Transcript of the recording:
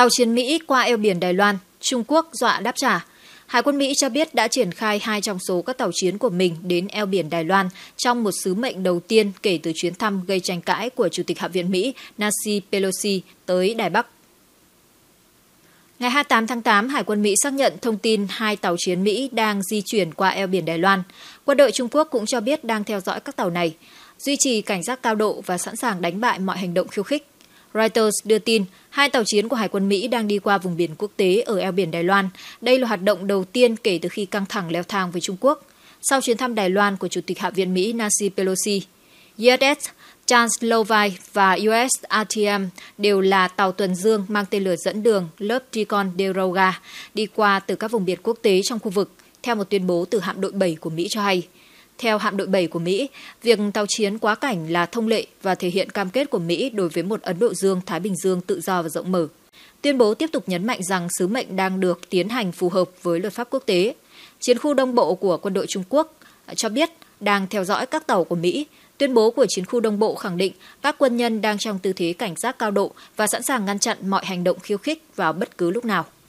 Tàu chiến Mỹ qua eo biển Đài Loan, Trung Quốc dọa đáp trả. Hải quân Mỹ cho biết đã triển khai hai trong số các tàu chiến của mình đến eo biển Đài Loan trong một sứ mệnh đầu tiên kể từ chuyến thăm gây tranh cãi của Chủ tịch Hạ viện Mỹ Nancy Pelosi tới Đài Bắc Ngày 28 tháng 8, Hải quân Mỹ xác nhận thông tin hai tàu chiến Mỹ đang di chuyển qua eo biển Đài Loan. Quân đội Trung Quốc cũng cho biết đang theo dõi các tàu này, duy trì cảnh giác cao độ và sẵn sàng đánh bại mọi hành động khiêu khích. Reuters đưa tin, hai tàu chiến của Hải quân Mỹ đang đi qua vùng biển quốc tế ở eo biển Đài Loan. Đây là hoạt động đầu tiên kể từ khi căng thẳng leo thang với Trung Quốc. Sau chuyến thăm Đài Loan của Chủ tịch Hạ viện Mỹ Nancy Pelosi, USS Charles Lovai và US ATM đều là tàu tuần dương mang tên lửa dẫn đường lớp Tricon de Roga đi qua từ các vùng biển quốc tế trong khu vực, theo một tuyên bố từ hạm đội 7 của Mỹ cho hay. Theo hạm đội 7 của Mỹ, việc tàu chiến quá cảnh là thông lệ và thể hiện cam kết của Mỹ đối với một Ấn Độ Dương-Thái Bình Dương tự do và rộng mở. Tuyên bố tiếp tục nhấn mạnh rằng sứ mệnh đang được tiến hành phù hợp với luật pháp quốc tế. Chiến khu Đông Bộ của quân đội Trung Quốc à, cho biết đang theo dõi các tàu của Mỹ. Tuyên bố của chiến khu Đông Bộ khẳng định các quân nhân đang trong tư thế cảnh giác cao độ và sẵn sàng ngăn chặn mọi hành động khiêu khích vào bất cứ lúc nào.